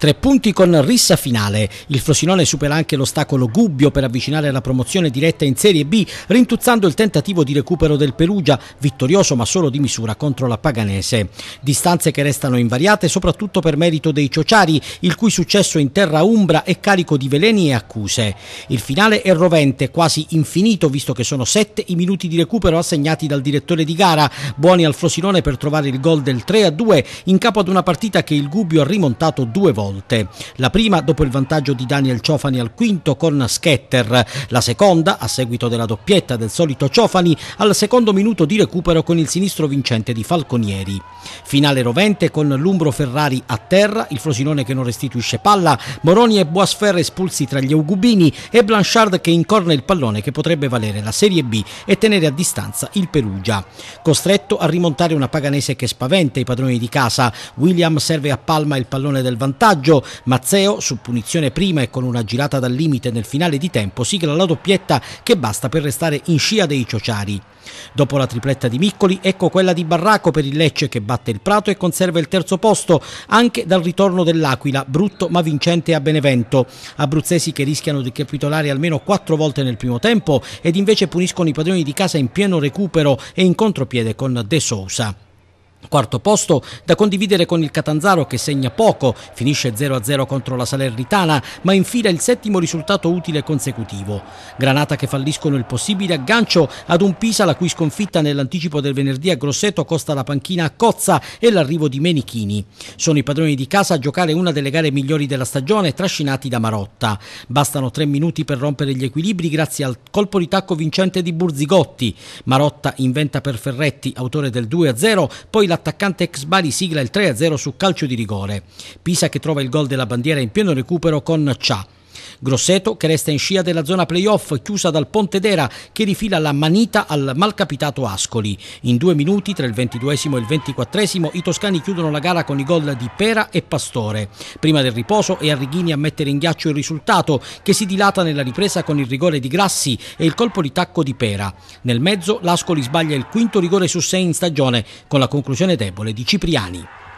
tre punti con rissa finale. Il Frosinone supera anche l'ostacolo Gubbio per avvicinare la promozione diretta in Serie B, rintuzzando il tentativo di recupero del Perugia, vittorioso ma solo di misura contro la Paganese. Distanze che restano invariate soprattutto per merito dei Ciociari, il cui successo in terra umbra è carico di veleni e accuse. Il finale è rovente, quasi infinito, visto che sono sette i minuti di recupero assegnati dal direttore di gara, buoni al Frosinone per trovare il gol del 3-2 in capo ad una partita che il Gubbio ha rimontato due volte volte. La prima dopo il vantaggio di Daniel Ciofani al quinto con Schetter, la seconda a seguito della doppietta del solito Ciofani al secondo minuto di recupero con il sinistro vincente di Falconieri. Finale rovente con l'Umbro Ferrari a terra, il Frosinone che non restituisce palla, Moroni e Boasfer espulsi tra gli Ugubini e Blanchard che incorna il pallone che potrebbe valere la Serie B e tenere a distanza il Perugia. Costretto a rimontare una paganese che spaventa i padroni di casa, William serve a Palma il pallone del vantaggio vantaggio. Mazzeo, su punizione prima e con una girata dal limite nel finale di tempo, sigla la doppietta che basta per restare in scia dei ciociari. Dopo la tripletta di Miccoli, ecco quella di Barraco per il Lecce che batte il Prato e conserva il terzo posto, anche dal ritorno dell'Aquila, brutto ma vincente a Benevento. Abruzzesi che rischiano di capitolare almeno quattro volte nel primo tempo ed invece puniscono i padroni di casa in pieno recupero e in contropiede con De Sousa. Quarto posto da condividere con il Catanzaro che segna poco, finisce 0-0 contro la Salernitana, ma infila il settimo risultato utile consecutivo. Granata che falliscono il possibile aggancio ad un Pisa la cui sconfitta nell'anticipo del venerdì a Grosseto costa la panchina a Cozza e l'arrivo di Menichini. Sono i padroni di casa a giocare una delle gare migliori della stagione trascinati da Marotta. Bastano tre minuti per rompere gli equilibri grazie al colpo di tacco vincente di Burzigotti. Marotta inventa per Ferretti, autore del 2-0, poi l'attaccante ex Bari sigla il 3-0 su calcio di rigore. Pisa che trova il gol della bandiera in pieno recupero con Cià. Grosseto che resta in scia della zona playoff chiusa dal Pontedera che rifila la manita al malcapitato Ascoli. In due minuti tra il 22 e il 24 i toscani chiudono la gara con i gol di Pera e Pastore. Prima del riposo è Arrighini a mettere in ghiaccio il risultato che si dilata nella ripresa con il rigore di Grassi e il colpo di tacco di Pera. Nel mezzo l'Ascoli sbaglia il quinto rigore su sei in stagione con la conclusione debole di Cipriani.